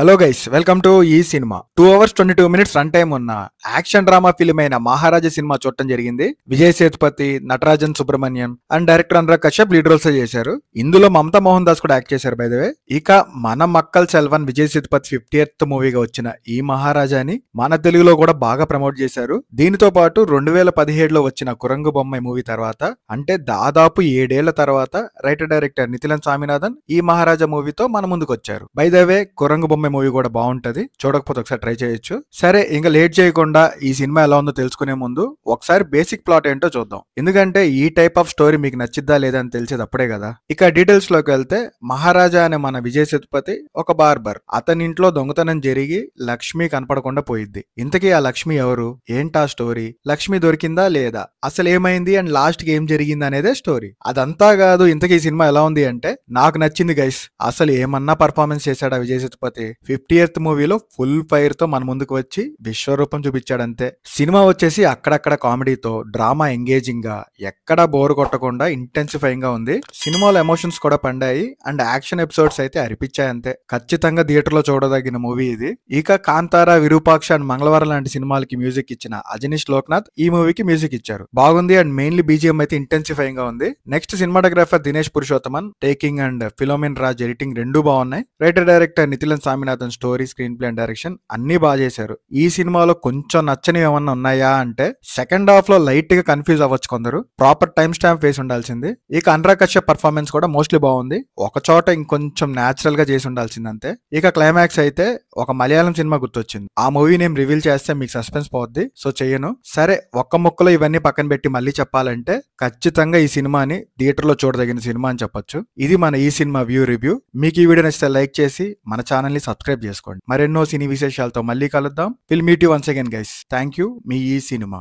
hello guys welcome to ఈ cinema two hours twenty two minutes run time ఉన్న action drama film అయిన Maharaja cinema చూడటం జరిగింది Vijay Sethupathi Natarajan Subrahmanyam and director Anurag Kashyap lead roles చేశారు ఇందులో మమతా మోహన్ దాస్ కూడా యాక్ట్ చేశారు బైదవే ఇక మన మక్కల్ సెల్వన్ విజయ్ సేతుపతి ఫిఫ్టీ ఎయిత్ మూవీగా వచ్చిన ఈ మహారాజాని మన తెలుగులో కూడా బాగా ప్రమోట్ చేశారు దీనితో పాటు రెండు వేల పదిహేడులో వచ్చిన కురంగు బొమ్మ మూవీ తర్వాత అంటే దాదాపు ఏడేళ్ల తర్వాత రైటర్ డైరెక్టర్ నితిలన్ స్వామినాథన్ ఈ మహారాజా మూవీతో మన ముందుకు వచ్చారు బైదవే కురంగు బొమ్మ మూవీ కూడా బాగుంటది చూడకపోతే ఒకసారి ట్రై చేయొచ్చు సరే ఇంకా లేట్ చేయకుండా ఈ సినిమా ఎలా ఉందో తెలుసుకునే ముందు ఒకసారి బేసిక్ ప్లాట్ ఏంటో చూద్దాం ఎందుకంటే ఈ టైప్ ఆఫ్ స్టోరీ మీకు నచ్చిద్దా లేదా అని తెలిసేది అప్పుడే కదా ఇక డీటెయిల్స్ లోకి వెళ్తే మహారాజా అనే మన విజయ సేతుపతి ఒక బార్బర్ అతని ఇంట్లో దొంగతనం జరిగి లక్ష్మి కనపడకుండా పోయిద్ది ఇంతకీ ఆ లక్ష్మి ఎవరు ఏంటా స్టోరీ లక్ష్మి దొరికిందా లేదా అసలు ఏమైంది అండ్ లాస్ట్ ఏం జరిగింది అనేదే స్టోరీ అదంతా కాదు ఇంతకీ ఈ సినిమా ఎలా ఉంది అంటే నాకు నచ్చింది గైస్ అసలు ఏమన్నా పర్ఫార్మెన్స్ చేశాడా విజయ్ సేతుపతి ఫిఫ్టీ ఎయిత్ మూవీలో ఫుల్ ఫైర్ తో మన ముందుకు వచ్చి విశ్వరూపం చూపించాడంతే సినిమా వచ్చేసి అక్కడక్కడ కామెడీతో డ్రామా ఎంగేజింగ్ గా ఎక్కడ బోర్ కొట్టకుండా ఇంటెన్సిఫైయింగ్ గా ఉంది సినిమాలో ఎమోషన్స్ కూడా పండాయి అండ్ యాక్షన్ ఎపిసోడ్స్ అయితే అరిపించాయి అంతే ఖచ్చితంగా థియేటర్ లో చూడదగిన మూవీ ఇది ఇక కాంతార విరూపాక్ష అండ్ మంగళవారం లాంటి సినిమాలకి మ్యూజిక్ ఇచ్చిన అజనీష్ లోక్నాథ్ ఈ మూవీకి మ్యూజిక్ ఇచ్చారు బాగుంది అండ్ మెయిన్లీ బీజిఎం అయితే ఇంటెన్సిఫైయింగ్ గా ఉంది next cinematographer Dinesh Purushothaman taking and Philomin Raj editing రెండూ బాగున్నాయి writer director Nithilan Sami Swaminathan story screenplay and direction అన్ని బాగా చేశారు ఈ సినిమాలో కొంచెం నచ్చని ఏమన్నా ఉన్నాయా అంటే సెకండ్ హాఫ్ లో లైట్ గా కన్ఫ్యూజ్ అవ్వచ్చు కొందరు ప్రాపర్ టైం స్టాంప్ వేసి ఉండాల్సింది ఇక అనురా కశ్యప్ పర్ఫార్మెన్స్ కూడా మోస్ట్లీ బాగుంది ఒక చోట ఇంకొంచెం న్యాచురల్ గా చేసి ఉండాల్సింది అంతే ఇక క్లైమాక్స్ అయితే ఒక మలయాళం సినిమా గుర్తొచ్చింది ఆ మూవీ నేను రివీల్ చేస్తే మీకు సస్పెన్స్ పోద్ది సో చేయను సరే ఒక్క ముక్కలో ఇవన్నీ పక్కన పెట్టి మళ్ళీ చెప్పాలంటే ఖచ్చితంగా ఈ సినిమాని థియేటర్ లో చూడదగిన సినిమా అని చెప్పొచ్చు ఇది మన ఈ సినిమా వ్యూ రివ్యూ మీకు ఈ వీడియో నచ్చితే లైక్ చేసి మన ఛానల్ ని సబ్స్క్రైబ్ చేసుకోండి మరెన్నో సినీ విశేషాలతో మళ్ళీ కలుద్దాం will meet you once again guys thank you మీ ఈ సినిమా